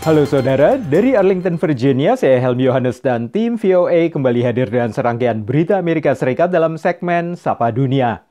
Halo saudara, dari Arlington, Virginia, saya Helmi Yohanes dan tim VOA kembali hadir dengan serangkaian berita Amerika Serikat dalam segmen Sapa Dunia.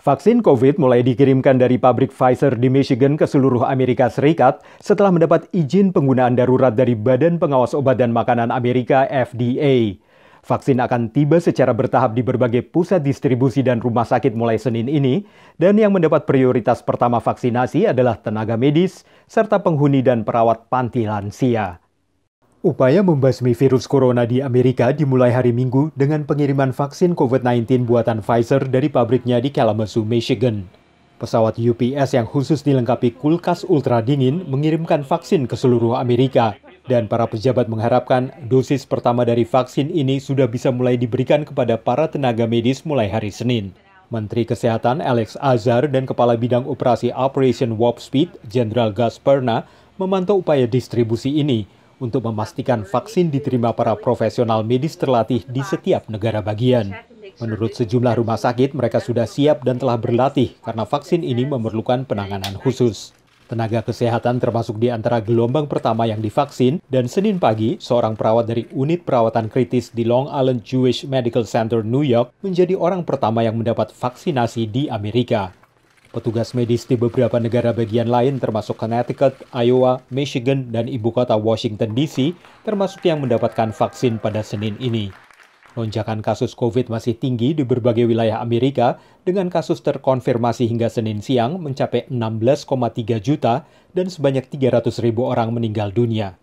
Vaksin COVID mulai dikirimkan dari pabrik Pfizer di Michigan ke seluruh Amerika Serikat setelah mendapat izin penggunaan darurat dari Badan Pengawas Obat dan Makanan Amerika (FDA). Vaksin akan tiba secara bertahap di berbagai pusat distribusi dan rumah sakit mulai Senin ini, dan yang mendapat prioritas pertama vaksinasi adalah tenaga medis serta penghuni dan perawat panti lansia. Upaya membasmi virus corona di Amerika dimulai hari Minggu dengan pengiriman vaksin COVID-19 buatan Pfizer dari pabriknya di Kalamazoo, Michigan. Pesawat UPS yang khusus dilengkapi kulkas ultra dingin mengirimkan vaksin ke seluruh Amerika, dan para pejabat mengharapkan dosis pertama dari vaksin ini sudah bisa mulai diberikan kepada para tenaga medis mulai hari Senin. Menteri Kesehatan Alex Azar dan Kepala Bidang Operasi Operation Warp Speed, Jenderal Gasperna, memantau upaya distribusi ini untuk memastikan vaksin diterima para profesional medis terlatih di setiap negara bagian. Menurut sejumlah rumah sakit, mereka sudah siap dan telah berlatih karena vaksin ini memerlukan penanganan khusus. Tenaga kesehatan termasuk di antara gelombang pertama yang divaksin dan Senin pagi, seorang perawat dari unit perawatan kritis di Long Island Jewish Medical Center, New York, menjadi orang pertama yang mendapat vaksinasi di Amerika. Petugas medis di beberapa negara bagian lain termasuk Connecticut, Iowa, Michigan, dan ibu kota Washington DC termasuk yang mendapatkan vaksin pada Senin ini. Lonjakan kasus COVID masih tinggi di berbagai wilayah Amerika dengan kasus terkonfirmasi hingga Senin siang mencapai 16,3 juta dan sebanyak 300 ribu orang meninggal dunia.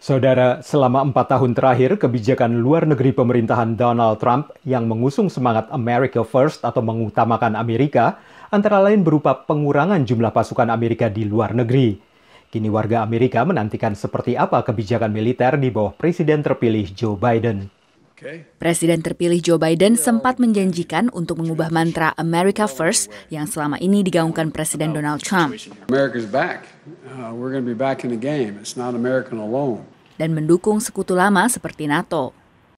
Saudara, selama empat tahun terakhir, kebijakan luar negeri pemerintahan Donald Trump yang mengusung semangat America First atau mengutamakan Amerika, antara lain berupa pengurangan jumlah pasukan Amerika di luar negeri. Kini warga Amerika menantikan seperti apa kebijakan militer di bawah Presiden terpilih Joe Biden. Presiden terpilih Joe Biden sempat menjanjikan untuk mengubah mantra America First yang selama ini digaungkan Presiden Donald Trump. Dan mendukung sekutu lama seperti NATO.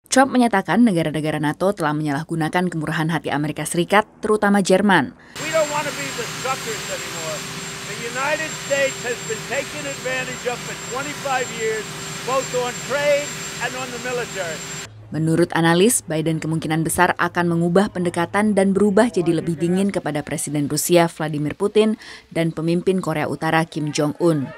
Trump menyatakan negara-negara NATO telah menyalahgunakan kemurahan hati Amerika Serikat, terutama Jerman. United States has been taken advantage of for 25 years, both on trade and on the military. Menurut analis, Biden kemungkinan besar akan mengubah pendekatan dan berubah jadi lebih dingin kepada Presiden Rusia Vladimir Putin dan pemimpin Korea Utara Kim Jong-un.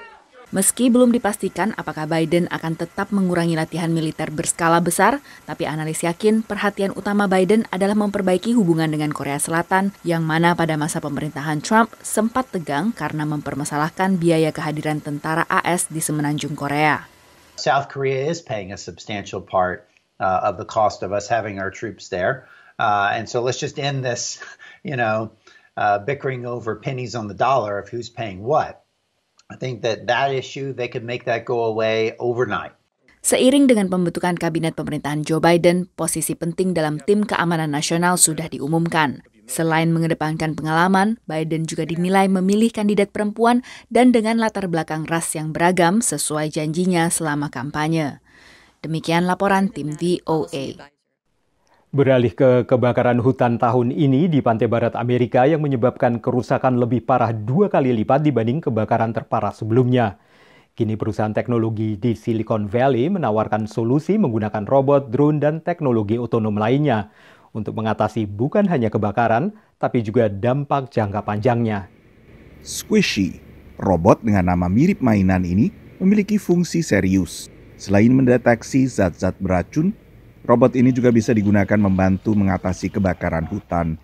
Meski belum dipastikan apakah Biden akan tetap mengurangi latihan militer berskala besar, tapi analis yakin perhatian utama Biden adalah memperbaiki hubungan dengan Korea Selatan yang mana pada masa pemerintahan Trump sempat tegang karena mempermasalahkan biaya kehadiran tentara AS di semenanjung Korea. South Korea is paying a substantial part uh, of the cost of us having our troops there. Uh, and so let's just end this, you know, uh, bickering over pennies on the dollar of who's paying what. I think that that issue they could make that go away overnight. Seiring dengan pembentukan kabinet pemerintahan Joe Biden, posisi penting dalam tim keamanan nasional sudah diumumkan. Selain mengedepankan pengalaman, Biden juga dinilai memilih kandidat perempuan dan dengan latar belakang ras yang beragam sesuai janjinya selama kampanye. Demikian laporan tim VOA. Beralih ke kebakaran hutan tahun ini di pantai barat Amerika yang menyebabkan kerusakan lebih parah dua kali lipat dibanding kebakaran terparah sebelumnya. Kini perusahaan teknologi di Silicon Valley menawarkan solusi menggunakan robot, drone, dan teknologi otonom lainnya untuk mengatasi bukan hanya kebakaran, tapi juga dampak jangka panjangnya. Squishy, robot dengan nama mirip mainan ini memiliki fungsi serius. Selain mendeteksi zat-zat beracun, robot ini juga bisa digunakan membantu mengatasi kebakaran hutan.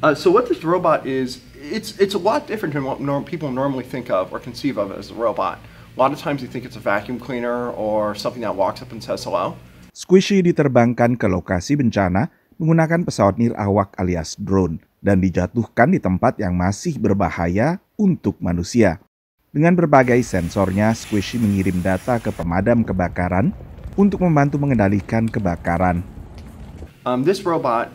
Uh, so what this robot is, it's it's a lot different than what norm, people normally think of or conceive of as a robot. A lot of times you think it's a vacuum cleaner or something that walks up and says hello. Squishy diterbangkan ke lokasi bencana menggunakan pesawat nirawak alias drone dan dijatuhkan di tempat yang masih berbahaya untuk manusia. Dengan berbagai sensornya, Squishy mengirim data ke pemadam kebakaran untuk membantu mengendalikan kebakaran. Um, this robot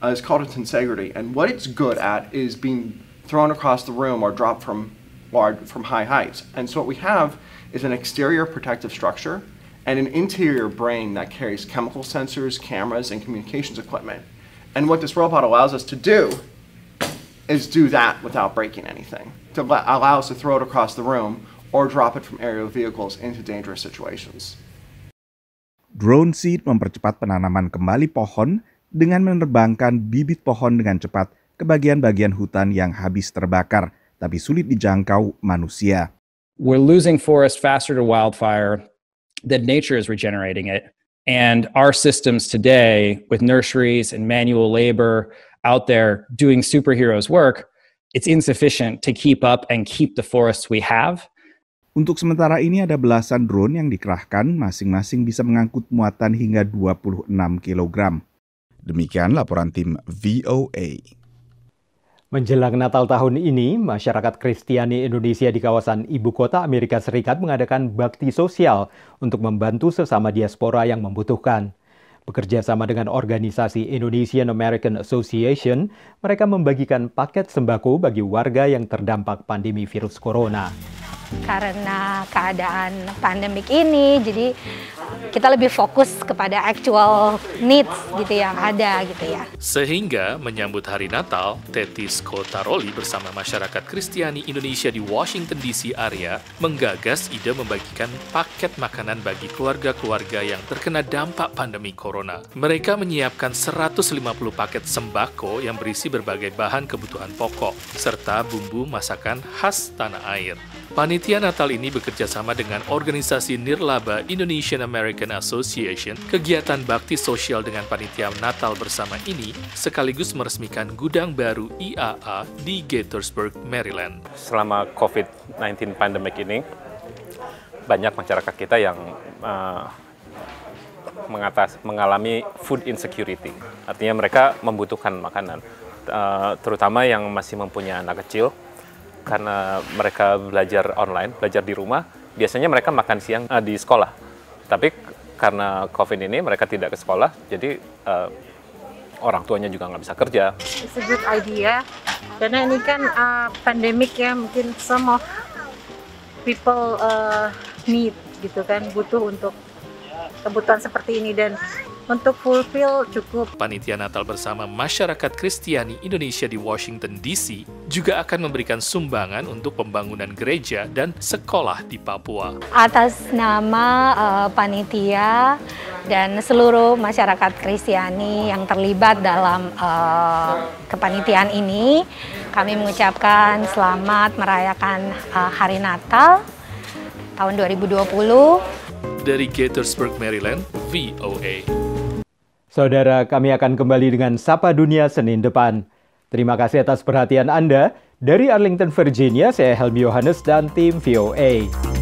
uh, is called a tensegrity, and what it's good at is being thrown across the room or dropped from large from high heights. And so what we have is an exterior protective structure and an interior brain that carries chemical sensors, cameras, and communications equipment. And what this robot allows us to do is do that without breaking anything to allow us to throw it across the room or drop it from aerial vehicles into dangerous situations. Drone seed mempercepat penanaman kembali pohon dengan menerbangkan bibit pohon dengan cepat ke bagian-bagian hutan yang habis terbakar tapi sulit dijangkau manusia. We're losing forest faster to wildfire than nature is regenerating it. And our systems today with nurseries and manual labor out there doing superheroes work, it's insufficient to keep up and keep the forests we have. Untuk sementara ini ada belasan drone yang dikerahkan, masing-masing bisa mengangkut muatan hingga 26 kg. Demikian laporan tim VOA. Menjelang Natal tahun ini, masyarakat Kristiani Indonesia di kawasan ibu kota Amerika Serikat mengadakan bakti sosial untuk membantu sesama diaspora yang membutuhkan. Bekerja sama dengan organisasi Indonesian American Association, mereka membagikan paket sembako bagi warga yang terdampak pandemi virus corona. Karena keadaan pandemik ini, jadi kita lebih fokus kepada actual needs gitu yang ada gitu ya. Sehingga menyambut hari Natal, Tetis Kotaroli bersama masyarakat Kristiani Indonesia di Washington DC area menggagas ide membagikan paket makanan bagi keluarga-keluarga yang terkena dampak pandemi corona. Mereka menyiapkan 150 paket sembako yang berisi berbagai bahan kebutuhan pokok serta bumbu masakan khas tanah air. Panitia Natal ini bekerja sama dengan organisasi Nirlaba Indonesian American Association. Kegiatan bakti sosial dengan panitia Natal bersama ini sekaligus meresmikan gudang baru IAA di Gettysburg, Maryland. Selama COVID-19 pandemic ini, banyak masyarakat kita yang uh, mengalami food insecurity. Artinya mereka membutuhkan makanan, uh, terutama yang masih mempunyai anak kecil, karena mereka belajar online, belajar di rumah, biasanya mereka makan siang uh, di sekolah. Tapi karena COVID ini mereka tidak ke sekolah, jadi uh, orang tuanya juga nggak bisa kerja. It's a good idea, karena ini kan uh, pandemik ya, mungkin some of people uh, need gitu kan, butuh untuk kebutuhan seperti ini dan untuk fulfill cukup. Panitia Natal bersama masyarakat Kristiani Indonesia di Washington DC juga akan memberikan sumbangan untuk pembangunan gereja dan sekolah di Papua. Atas nama uh, panitia dan seluruh masyarakat Kristiani yang terlibat dalam uh, kepanitiaan ini, kami mengucapkan selamat merayakan uh, Hari Natal tahun 2020 dari Gettysburg, Maryland, VOA. Saudara, kami akan kembali dengan Sapa Dunia Senin depan. Terima kasih atas perhatian Anda. Dari Arlington, Virginia, saya Helmi Yohanes dan tim VOA.